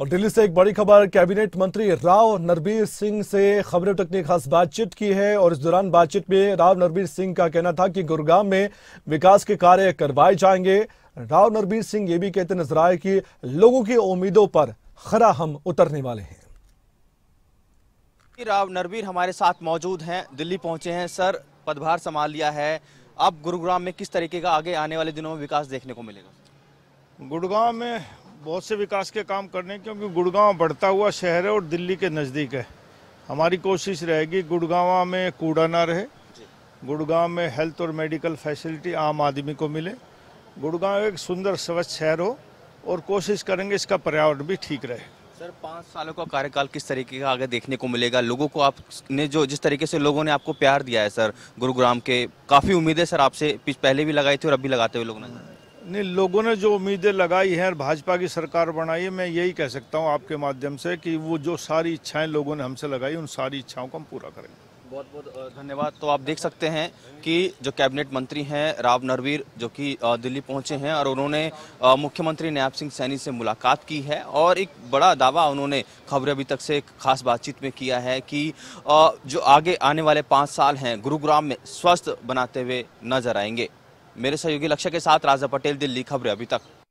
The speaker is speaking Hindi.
और दिल्ली से एक बड़ी खबर कैबिनेट मंत्री राव नरबीर सिंह से खबरों तक ने खास बातचीत की है और इस दौरान बातचीत में राव नरबीर सिंह का कहना था कि गुरुग्राम में विकास के कार्य करवाए जाएंगे राव नरबीर सिंह ये भी कहते नजर आए कि लोगों की उम्मीदों पर खरा हम उतरने वाले हैं राव नरबीर हमारे साथ मौजूद हैं दिल्ली पहुंचे हैं सर पदभार संभाल लिया है अब गुरुग्राम में किस तरीके का आगे आने वाले दिनों में विकास देखने को मिलेगा गुड़गांव में बहुत से विकास के काम करने क्योंकि गुड़गांव बढ़ता हुआ शहर है और दिल्ली के नज़दीक है हमारी कोशिश रहेगी गुड़गांव में कूड़ा ना रहे गुड़गांव में हेल्थ और मेडिकल फैसिलिटी आम आदमी को मिले गुड़गांव एक सुंदर स्वच्छ शहर हो और कोशिश करेंगे इसका पर्यावरण भी ठीक रहे सर पाँच सालों का कार्यकाल किस तरीके का आगे देखने को मिलेगा लोगों को आपने जो जिस तरीके से लोगों ने आपको प्यार दिया है सर गुरुग्राम के काफ़ी उम्मीदें सर आपसे पहले भी लगाई थी और अभी लगाते हुए लोगों ने नहीं लोगों ने जो उम्मीदें लगाई हैं और भाजपा की सरकार बनाई है मैं यही कह सकता हूं आपके माध्यम से कि वो जो सारी इच्छाएं लोगों ने हमसे लगाई उन सारी इच्छाओं को हम पूरा करेंगे बहुत बहुत धन्यवाद तो आप देख सकते हैं कि जो कैबिनेट मंत्री हैं राव नरवीर जो कि दिल्ली पहुंचे हैं और उन्होंने मुख्यमंत्री नायब सिंह सैनी से मुलाकात की है और एक बड़ा दावा उन्होंने खबर अभी तक से खास बातचीत में किया है कि जो आगे आने वाले पाँच साल हैं गुरुग्राम में स्वस्थ बनाते हुए नजर आएंगे मेरे सहयोगी लक्ष्य के साथ राजा पटेल दिल्ली खबरें अभी तक